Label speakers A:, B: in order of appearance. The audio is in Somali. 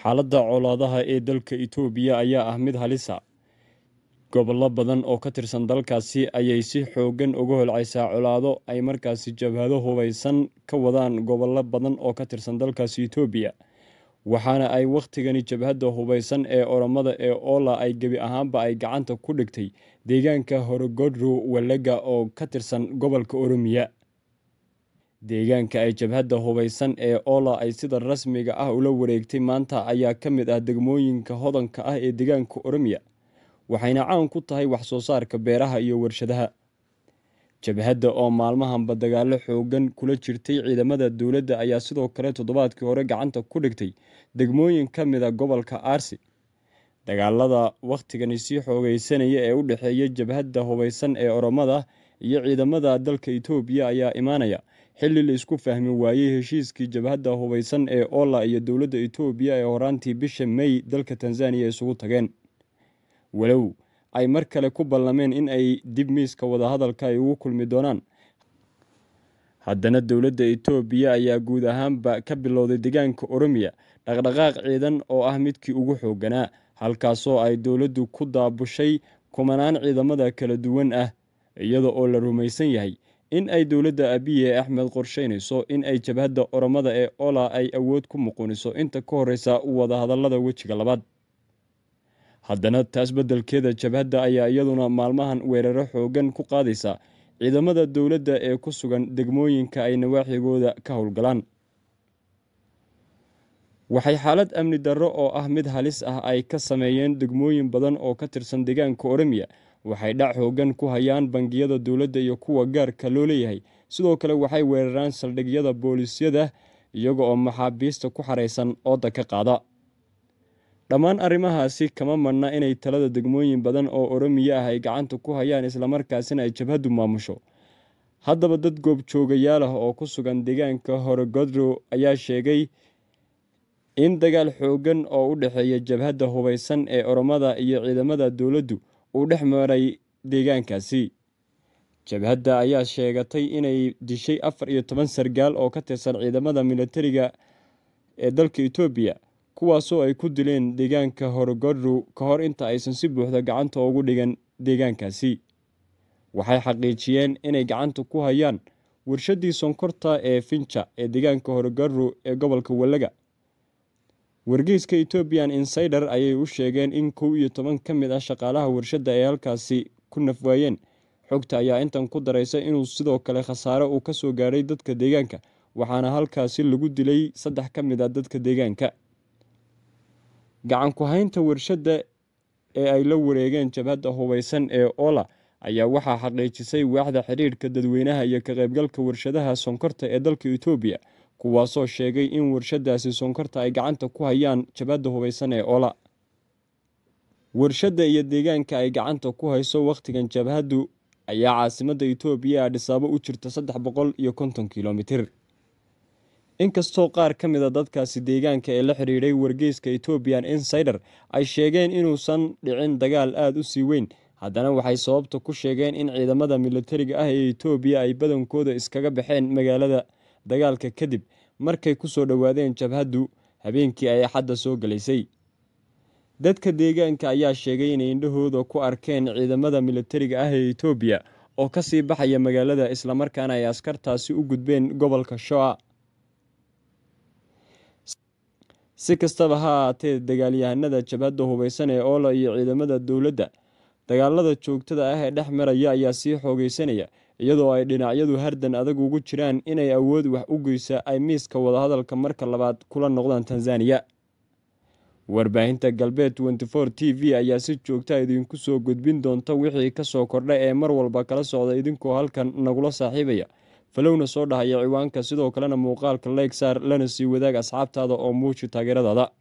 A: xaaladda colaadaha ee dalka itoobiya ayaa ah mid halisa gobollo badan oo ka tirsan dalkaasi ayay si xooggan uga holcaysaa colaado ay markaasi jabhado hubaysan ka wadaan gobollo badan oo ka tirsan dalkaasi itoobiya waxaana ay wakhtigani jabhadda hubaysan ee oromada ee oola ay gebi ahaanba ay gacanta ku dhigtay deegaanka horogodru wellega oo ka tirsan gobolka oromiya deegaanka ay jabhadda hubaysan ee ola ay sida rasmiga ah ula wareegtay maanta ayaa ka mid ah degmooyinka hodanka ah ee deegaanka oromiya waxayna caan ku tahay wax soo saarka beeraha iyo warshadaha jabhadda oo maalmahanba dagaalo xoogan kula jirtay ciidamada dowladda ayaa sidoo kale toddobaadkii hore gacanta ku dhigtay degmooyin ka mid a ah gobolka arsi dagaalada wakhtigani sii xoogaysanaya ee u dhexeeya jabhadda hubaysan ee oromada iyo ciidamada dalka itoobiya ayaa imaanaya xilli la isku fahmi waayey heshiiskii jabhadda hubaysan ee ola iyo dowladda etoobiya ee horaantii bisha mey dalka tanzaniya isugu tageen walow ay mar kale ku ballameen in ay dib miiska wadahadalka ay ugu kulmi doonaan haddana dowladda itoobiya ayaa guud ahaanba ka bilowday deegaanka oromiya dhaqdhaqaaq ciidan oo ah midkii ugu xooganaa halkaasoo ay dowladdu ku daabushay kumanaan ciidamada kala duwan ah iyada oo la rumaysan yahay in ay dowladda abiye axmed qorshaynayso in ay jabhadda oromada ee ola ay awood ku muquniso inta ka horreysa wadahadallada wejiga labaad haddana taas beddelkeeda jabhadda ayaa iyaduna maalmahan weeraro xooggan ku qaadaysa ciidamada dowladda ee ku sugan degmooyinka ay nawaaxigooda ka howlgalaan waxay xaalad amni darro oo ah mid halis ah ay ka sameeyeen degmooyin badan oo ka tirsan deegaanka oromiya waxay dhac hoogan ku hayaan bangiyada dowladda iyo kuwa gaarka loo leeyahay sidoo kale waxay weeraraan saldhigyada booliisyada iyaga oo maxaabiista ku xaraysan ooda ka qaada dhammaan arrimahaasi kama manna inay talada degmooyin badan oo oromiya ah ay gacanta ku hayaan islamarkaasina ay jabhaddu maamusho haddaba dad goobjoogayaal ah oo ku sugan deegaanka horogodrow ayaa sheegay in dagaal xooggan oo u dhexeeya jabhadda hubaysan ee oromada iyo ciidamada dowladdu uu dhex maray deegaankaasi jabhadda ayaa sheegatay inay dishay afar iyo toban sargaal oo ka tirsan ciidamada militariga ee dalka etoobiya kuwaasoo ay ku dileen deegaanka horogodru ka hor inta aysan si buuxda gacanta ugu dhigan deegaankaasi waxay xaqiijiyeen inay gacanta ku hayaan warshaddii sonkorta ee finja ee deegaanka horogodru ee gobolka wallaga wargeyska ethiopian insider ayay u sheegeen in kow iyo toban ka mid ah shaqaalaha warshadda ay halkaasi ku nafwaayeen xogta ayaa intan ku daraysa inuu sidoo kale khasaare uu ka soo gaadhay dadka deegaanka waxaana halkaasi lagu dilay saddex ka mid a ah dadka deegaanka gacan ku-haynta warshadda ee ay la wareegeen jabhadda hubaysan ee ola ayaa waxaa xaqiijisay waaxda xidhiirhka dadweynaha iyo ka qaybgalka warshadaha sonkorta ee dalka etoobiya kuwaasoo sheegay in warshadaasi sonkorta ay gacanta ku hayaan jabadda hubaysan ee ola warshadda iyo deegaanka ay gacanta ku hayso wakhtigan jabhaddu ayaa caasimadda itoobiya adhisaabo ah u jirta saddex boqol iyo konton kilomitir inkastoo qaar ka mid a ah dadkaasi deegaanka ee la xidhiidhay wargeyska ethoobiyan insider ay sheegeen inuusan dhicin dagaal aada u sii weyn haddana waxay sababta ku sheegeen in ciidamada militariga ah ee etoobiya ay badankooda iskaga baxeen magaalada dagaalka kadib markay ku soo dhowaadeen jabhaddu habeenkii ay axadda soo galaysay dadka deegaanka ayaa sheegay inay indhahooda ku arkeen ciidamada milatariga ah ee etoobiya oo ka sii baxaya magaalada islamarkaana ay askartaasi u gudbeen gobolka shoa si kastaba ha ahaatee dagaalyahanada jabhadda hubaysan ee oola iyo ciidamada dowladda dagaalada joogtada ah ee dhex maraya ayaa sii xoogeysanaya iyadoo ay dhinacyadu hardan adag ugu jiraan inay awood wax u geysa ay miiska wadahadalka marka labaad kula noqdaan tanzaniya warbaahinta galbeed t v ayaa si joogta ah idinku soo gudbin doonta wixii kasoo kordha ee mar walba kala socda idinkoo halkan nagula saaxiibaya falowna soo dhahaya ciwaanka sidoo kalena muuqaalka leyg saar lana sii wadaag asxaabtaada oo muuji taageeradaada